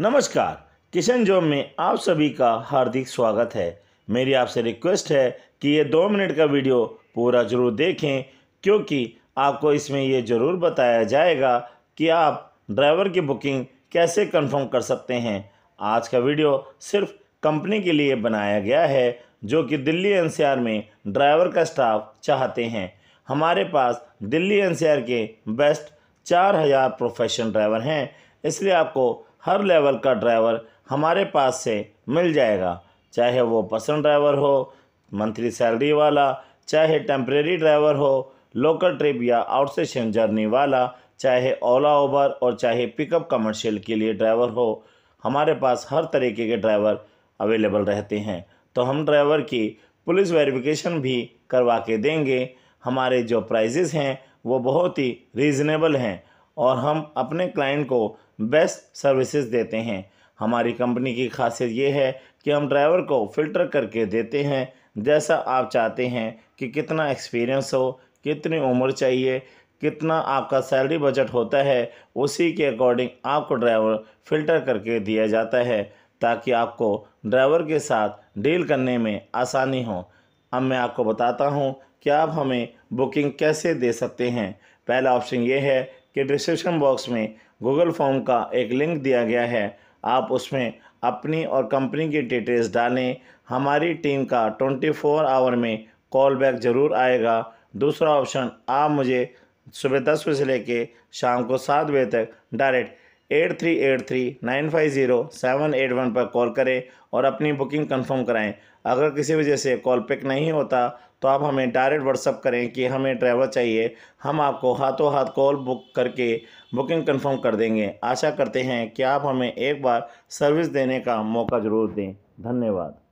नमस्कार किशन जॉब में आप सभी का हार्दिक स्वागत है मेरी आपसे रिक्वेस्ट है कि ये दो मिनट का वीडियो पूरा ज़रूर देखें क्योंकि आपको इसमें ये ज़रूर बताया जाएगा कि आप ड्राइवर की बुकिंग कैसे कंफर्म कर सकते हैं आज का वीडियो सिर्फ कंपनी के लिए बनाया गया है जो कि दिल्ली एनसीआर में ड्राइवर का स्टाफ चाहते हैं हमारे पास दिल्ली एनसीआर के बेस्ट चार हज़ार प्रोफेशनल ड्राइवर हैं इसलिए आपको हर लेवल का ड्राइवर हमारे पास से मिल जाएगा चाहे वो पर्सनल ड्राइवर हो मंथली सैलरी वाला चाहे टेम्प्रेरी ड्राइवर हो लोकल ट्रिप या आउटसेशन जर्नी वाला चाहे ओला ओबर और चाहे पिकअप कमर्शियल के लिए ड्राइवर हो हमारे पास हर तरीके के ड्राइवर अवेलेबल रहते हैं तो हम ड्राइवर की पुलिस वेरिफिकेशन भी करवा के देंगे हमारे जो प्राइजेज़ हैं वो बहुत ही रीज़नेबल हैं और हम अपने क्लाइंट को बेस्ट सर्विसेज देते हैं हमारी कंपनी की खासियत ये है कि हम ड्राइवर को फ़िल्टर करके देते हैं जैसा आप चाहते हैं कि कितना एक्सपीरियंस हो कितनी उम्र चाहिए कितना आपका सैलरी बजट होता है उसी के अकॉर्डिंग आपको ड्राइवर फ़िल्टर करके दिया जाता है ताकि आपको ड्राइवर के साथ डील करने में आसानी हो अब मैं आपको बताता हूँ कि आप हमें बुकिंग कैसे दे सकते हैं पहला ऑप्शन ये है कि डिस्क्रिप्शन बॉक्स में गूगल फॉर्म का एक लिंक दिया गया है आप उसमें अपनी और कंपनी की डिटेल्स डालें हमारी टीम का 24 आवर में कॉल बैक ज़रूर आएगा दूसरा ऑप्शन आप मुझे सुबह दस बजे से लेकर शाम को सात बजे तक direct eight three eight three nine five zero seven eight one पर कॉल करें और अपनी बुकिंग कंफर्म कराएं अगर किसी वजह से कॉल पिक नहीं होता तो आप हमें डायरेक्ट व्हाट्सअप करें कि हमें ड्राइवर चाहिए हम आपको हाथों हाथ कॉल बुक करके बुकिंग कंफर्म कर देंगे आशा करते हैं कि आप हमें एक बार सर्विस देने का मौका ज़रूर दें धन्यवाद